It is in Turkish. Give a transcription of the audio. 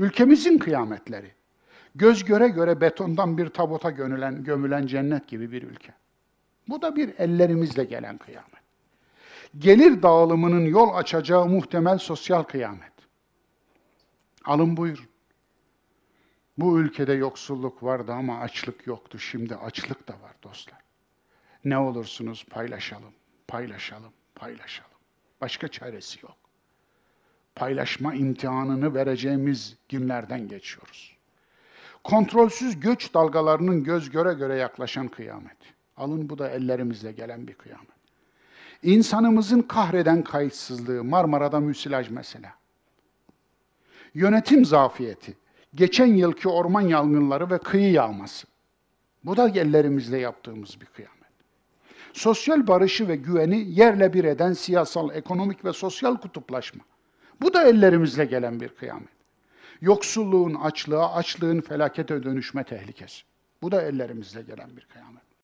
Ülkemizin kıyametleri. Göz göre göre betondan bir tabuta gömülen, gömülen cennet gibi bir ülke. Bu da bir ellerimizle gelen kıyamet. Gelir dağılımının yol açacağı muhtemel sosyal kıyamet. Alın buyurun. Bu ülkede yoksulluk vardı ama açlık yoktu. Şimdi açlık da var dostlar. Ne olursunuz paylaşalım, paylaşalım, paylaşalım. Başka çaresi yok paylaşma imtihanını vereceğimiz günlerden geçiyoruz. Kontrolsüz göç dalgalarının göz göre göre yaklaşan kıyamet. Alın bu da ellerimizle gelen bir kıyamet. İnsanımızın kahreden kayıtsızlığı, Marmara'da müsilaj mesela. Yönetim zafiyeti, geçen yılki orman yangınları ve kıyı yağması. Bu da ellerimizle yaptığımız bir kıyamet. Sosyal barışı ve güveni yerle bir eden siyasal, ekonomik ve sosyal kutuplaşma. Bu da ellerimizle gelen bir kıyamet. Yoksulluğun açlığa, açlığın felakete dönüşme tehlikesi. Bu da ellerimizle gelen bir kıyamet.